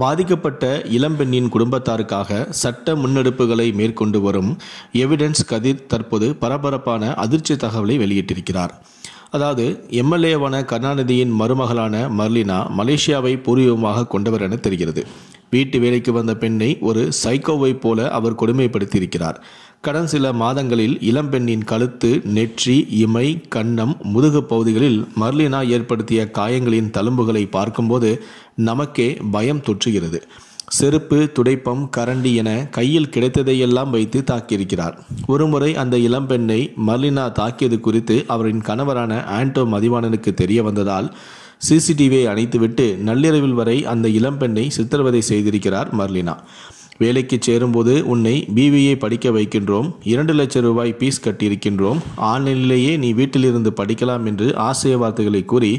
பாதிக்கப்பட்ட இளம்பெண்ணின் குடும்பத்தாருக்காக சட்ட முன்னெடுப்புகளை மேற்கொண்டு வரும் எவிடன்ஸ் கதிர் தற்போது பரபரப்பான அதிர்ச்சி தகவலை வெளியிட்டிருக்கிறார் அதாவது எம்எல்ஏவான கருணாநிதியின் மருமகளான மர்லினா மலேசியாவை பூர்வீகமாக கொண்டவர் என தெரிகிறது வீட்டு வேலைக்கு வந்த பெண்ணை ஒரு சைக்கோவை போல அவர் கொடுமைப்படுத்தியிருக்கிறார் கடந்த சில மாதங்களில் இளம்பெண்ணின் கழுத்து நெற்றி இமை கன்னம் முதுகு பகுதிகளில் மர்லினா ஏற்படுத்திய காயங்களின் தழும்புகளை பார்க்கும்போது நமக்கே பயம் தொற்றுகிறது செருப்பு துடைப்பம் கரண்டி என கையில் கிடைத்ததையெல்லாம் வைத்து தாக்கியிருக்கிறார் ஒருமுறை அந்த இளம்பெண்ணை மர்லினா தாக்கியது குறித்து அவரின் கணவரான ஆண்டோ மதிவாணனுக்கு தெரிய வந்ததால் சிசிடிவியை அணைத்துவிட்டு நள்ளிரவில் வரை அந்த இளம்பெண்ணை சித்திரவதை செய்திருக்கிறார் மர்லினா வேலைக்கு சேரும்போது உன்னை பிவிஏ படிக்க வைக்கின்றோம் இரண்டு லட்சம் ரூபாய் பீஸ் கட்டியிருக்கின்றோம் ஆன்லைனிலேயே நீ வீட்டிலிருந்து படிக்கலாம் என்று ஆசிரிய வார்த்தைகளை கூறி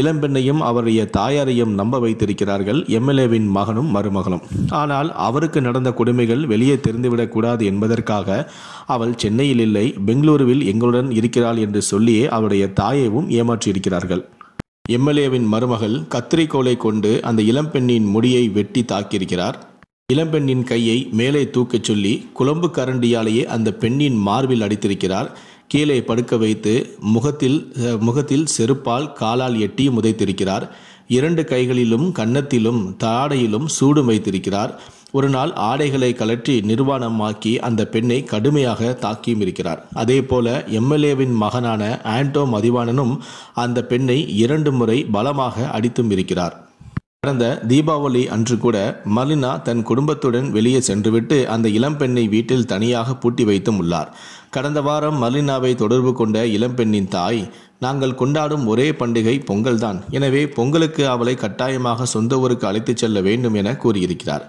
இளம்பெண்ணையும் அவருடைய தாயாரையும் நம்ப வைத்திருக்கிறார்கள் எம்எல்ஏவின் மகனும் மருமகளும் ஆனால் அவருக்கு நடந்த கொடுமைகள் வெளியே தெரிந்துவிடக்கூடாது என்பதற்காக அவள் சென்னையில் இல்லை பெங்களூருவில் எங்களுடன் இருக்கிறாள் என்று சொல்லியே அவருடைய தாயையும் ஏமாற்றியிருக்கிறார்கள் எம்எல்ஏவின் மருமகள் கத்திரிக்கோளை கொண்டு அந்த இளம்பெண்ணின் முடியை வெட்டி தாக்கியிருக்கிறார் இளம்பெண்ணின் கையை மேலே தூக்கச் சொல்லி குழம்பு கரண்டியாலேயே அந்த பெண்ணின் மார்பில் அடித்திருக்கிறார் கீழே படுக்க வைத்து முகத்தில் முகத்தில் செருப்பால் காலால் எட்டி முதைத்திருக்கிறார் இரண்டு கைகளிலும் கன்னத்திலும் தாடையிலும் சூடும் வைத்திருக்கிறார் ஒரு நாள் ஆடைகளை கலற்றி நிர்வாணமாக்கி அந்த பெண்ணை கடுமையாக தாக்கியும் இருக்கிறார் அதே போல எம்எல்ஏவின் மகனான ஆண்டோ மதிவாணனும் அந்த பெண்ணை இரண்டு முறை பலமாக அடித்தும் இருக்கிறார் கடந்த தீபாவளி அன்று கூட மலினா தன் குடும்பத்துடன் வெளியே சென்றுவிட்டு அந்த இளம்பெண்ணை வீட்டில் தனியாக பூட்டி வைத்தும் உள்ளார் கடந்த வாரம் மலினாவை தொடர்பு கொண்ட இளம்பெண்ணின் தாய் நாங்கள் கொண்டாடும் ஒரே பண்டிகை பொங்கல்தான் எனவே பொங்கலுக்கு அவளை கட்டாயமாக சொந்த ஊருக்கு அழைத்துச் செல்ல வேண்டும் என கூறியிருக்கிறார்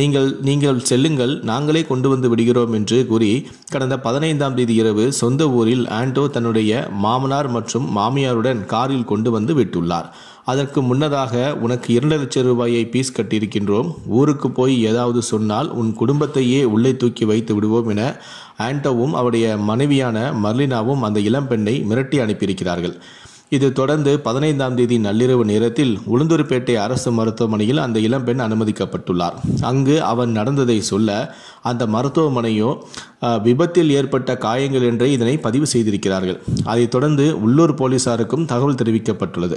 நீங்கள் நீங்கள் செல்லுங்கள் நாங்களே கொண்டு வந்து விடுகிறோம் என்று கூறி கடந்த பதினைந்தாம் தேதி இரவு சொந்த ஊரில் ஆண்டோ தன்னுடைய மாமனார் மற்றும் மாமியாருடன் காரில் கொண்டு வந்து விட்டுள்ளார் அதற்கு முன்னதாக உனக்கு இரண்டு லட்சம் ரூபாயை பீஸ் கட்டியிருக்கின்றோம் ஊருக்கு போய் ஏதாவது சொன்னால் உன் குடும்பத்தையே உள்ளே தூக்கி வைத்து விடுவோம் என ஆண்டோவும் அவருடைய மனைவியான மர்லினாவும் அந்த இளம்பெண்ணை மிரட்டி அனுப்பியிருக்கிறார்கள் இது தொடர்ந்து பதினைந்தாம் தேதி நள்ளிரவு நேரத்தில் உளுந்தூர்பேட்டை அரசு மருத்துவமனையில் அந்த இளம்பெண் அனுமதிக்கப்பட்டுள்ளார் அங்கு அவன் நடந்ததை சொல்ல அந்த மருத்துவமனையோ விபத்தில் ஏற்பட்ட காயங்கள் என்றே இதனை பதிவு செய்திருக்கிறார்கள் அதைத் தொடர்ந்து உள்ளூர் போலீசாருக்கும் தகவல் தெரிவிக்கப்பட்டுள்ளது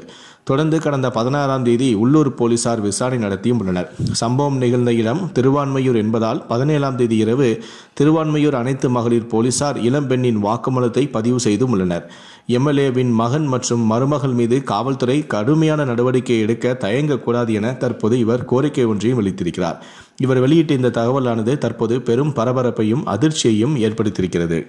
தொடர்ந்து கடந்த பதினாறாம் தேதி உள்ளூர் போலீசார் விசாரணை நடத்தியும் உள்ளனர் சம்பவம் நிகழ்ந்த இடம் திருவான்மையூர் என்பதால் பதினேழாம் தேதி இரவு திருவான்மையூர் அனைத்து மகளிர் போலீசார் இளம்பெண்ணின் வாக்குமூலத்தை பதிவு செய்தும் உள்ளனர் எம்எல்ஏவின் மகன் மற்றும் மருமகள் மீது காவல்துறை கடுமையான நடவடிக்கை எடுக்க தயங்கக்கூடாது என தற்போது இவர் கோரிக்கை ஒன்றையும் வெளித்திருக்கிறார் இவர் வெளியிட்ட இந்த தகவலானது தற்போது பெரும் பரபரப்பையும் அதிர்ச்சியையும் ஏற்படுத்தியிருக்கிறது